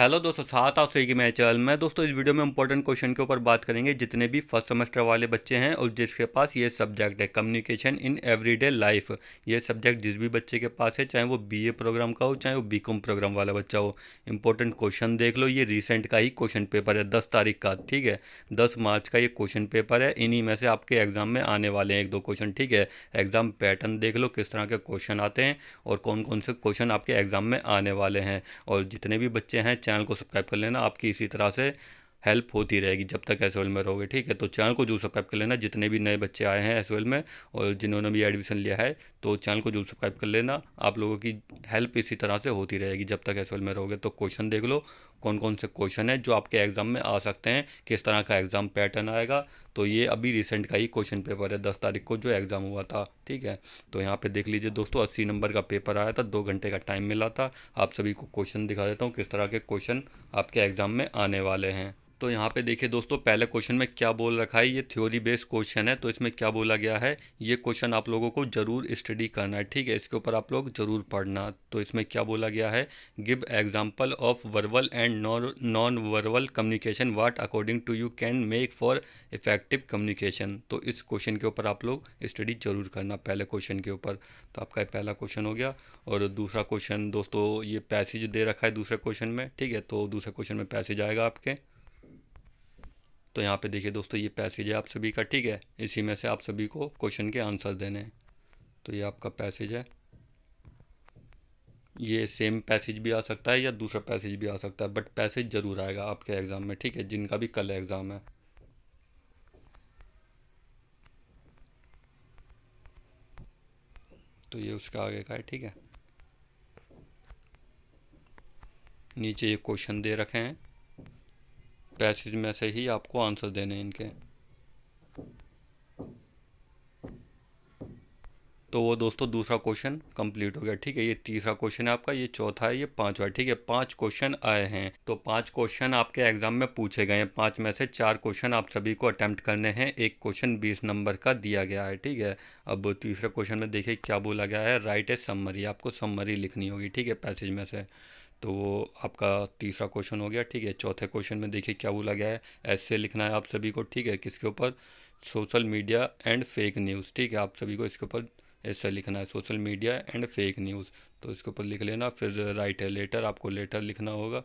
hello दोस्तों सात आप की मैं चल मैं दोस्तों इस वीडियो में इंपॉर्टेंट क्वेश्चन के ऊपर बात करेंगे जितने भी फर्स्ट सेमेस्टर वाले बच्चे हैं और जिसके पास ये सब्जेक्ट है कम्युनिकेशन इन एवरीडे लाइफ ये सब्जेक्ट जिस भी बच्चे के पास है चाहे वो बीए प्रोग्राम का हो चाहे वो बीकॉम प्रोग्राम वाला बच्चा हो इंपॉर्टेंट क्वेश्चन देख लो ये रिसेंट का ही क्वेश्चन पेपर है दस तारीख का ठीक है दस मार्च का ये क्वेश्चन पेपर है इन्हीं में से आपके एग्जाम में आने वाले हैं एक दो क्वेश्चन ठीक है एग्जाम पैटर्न देख लो किस तरह के क्वेश्चन आते हैं और कौन कौन से क्वेश्चन आपके एग्जाम में आने वाले हैं और जितने भी बच्चे हैं चैनल को सब्सक्राइब कर लेना आपकी इसी तरह से हेल्प होती रहेगी जब तक एस में रहोगे ठीक है तो चैनल को जरूर सब्सक्राइब कर लेना जितने भी नए बच्चे आए हैं एस में और जिन्होंने भी एडमिशन लिया है तो चैनल को जरूर सब्सक्राइब कर लेना आप लोगों की हेल्प इसी तरह से होती रहेगी जब तक एस में रहोगे तो क्वेश्चन देख लो कौन कौन से क्वेश्चन है जो आपके एग्ज़ाम में आ सकते हैं किस तरह का एग्ज़ाम पैटर्न आएगा तो ये अभी रिसेंट का ही क्वेश्चन पेपर है दस तारीख को जो एग्ज़ाम हुआ था ठीक है तो यहाँ पे देख लीजिए दोस्तों अस्सी नंबर का पेपर आया था दो घंटे का टाइम मिला था आप सभी को क्वेश्चन दिखा देता हूँ किस तरह के क्वेश्चन आपके एग्ज़ाम में आने वाले हैं तो यहाँ पे देखिए दोस्तों पहले क्वेश्चन में क्या बोल रखा है ये थ्योरी बेस्ड क्वेश्चन है तो इसमें क्या बोला गया है ये क्वेश्चन आप लोगों को जरूर स्टडी करना है ठीक है इसके ऊपर आप लोग जरूर पढ़ना तो इसमें क्या बोला गया है give example of verbal and non verbal communication what according to you can make for effective communication तो इस क्वेश्चन के ऊपर आप लोग स्टडी जरूर करना पहले क्वेश्चन के ऊपर तो आपका पहला क्वेश्चन हो गया और दूसरा क्वेश्चन दोस्तों ये पैसेज दे रखा है दूसरे क्वेश्चन में ठीक है तो दूसरे क्वेश्चन में पैसेज आएगा आपके तो यहाँ पे देखिए दोस्तों ये पैसेज है आप सभी का ठीक है इसी में से आप सभी को क्वेश्चन के आंसर देने हैं तो ये आपका पैसेज है ये सेम पैसेज भी आ सकता है या दूसरा पैसेज भी आ सकता है बट पैसेज ज़रूर आएगा आपके एग्ज़ाम में ठीक है जिनका भी कल एग्ज़ाम है तो ये उसका आगे का है ठीक है नीचे ये क्वेश्चन दे रखे हैं पैसेज में से ही आपको आंसर देने हैं इनके तो वो दोस्तों दूसरा क्वेश्चन कंप्लीट हो गया ठीक है ये तीसरा क्वेश्चन है आपका ये चौथा है ये पांचवा ठीक है पांच क्वेश्चन आए हैं तो पांच क्वेश्चन आपके एग्जाम में पूछे गए हैं पांच में से चार क्वेश्चन आप सभी को अटेम्प्ट करने हैं एक क्वेश्चन बीस नंबर का दिया गया है ठीक है अब तीसरे क्वेश्चन में देखिए क्या बोला गया है राइट ए सम्मरी आपको सम्मरी लिखनी होगी ठीक है पैसेज में से तो वो आपका तीसरा क्वेश्चन हो गया ठीक है चौथे क्वेश्चन में देखिए क्या बोला गया है ऐसे लिखना है आप सभी को ठीक है किसके ऊपर social media and fake news ठीक है आप सभी को इसके ऊपर ऐसे लिखना है social media and fake news तो इसके ऊपर लिख लेना फिर राइट है लेटर आपको लेटर लिखना होगा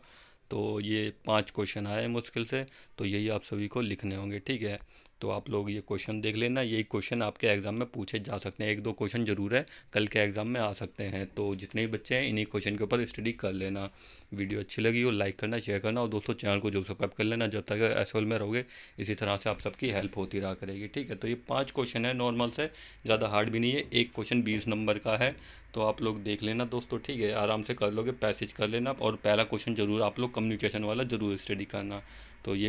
तो ये पांच क्वेश्चन आए मुश्किल से तो यही आप सभी को लिखने होंगे ठीक है तो आप लोग ये क्वेश्चन देख लेना यही क्वेश्चन आपके एग्ज़ाम में पूछे जा सकते हैं एक दो क्वेश्चन ज़रूर है कल के एग्ज़ाम में आ सकते हैं तो जितने भी बच्चे हैं इन्हीं क्वेश्चन के ऊपर स्टडी कर लेना वीडियो अच्छी लगी हो लाइक करना शेयर करना और दोस्तों चैनल को जो सब्सक्राइब कर लेना जब तक एस में रहोगे इसी तरह से आप सबकी हेल्प होती रहा करेगी ठीक है तो ये पाँच क्वेश्चन है नॉर्मल से ज़्यादा हार्ड भी नहीं है एक क्वेश्चन बीस नंबर का है तो आप लोग देख लेना दोस्तों ठीक है आराम से कर लोगे पैसेज कर लेना और पहला क्वेश्चन ज़रूर आप लोग कम्युनिकेशन वाला ज़रूर स्टडी करना तो ये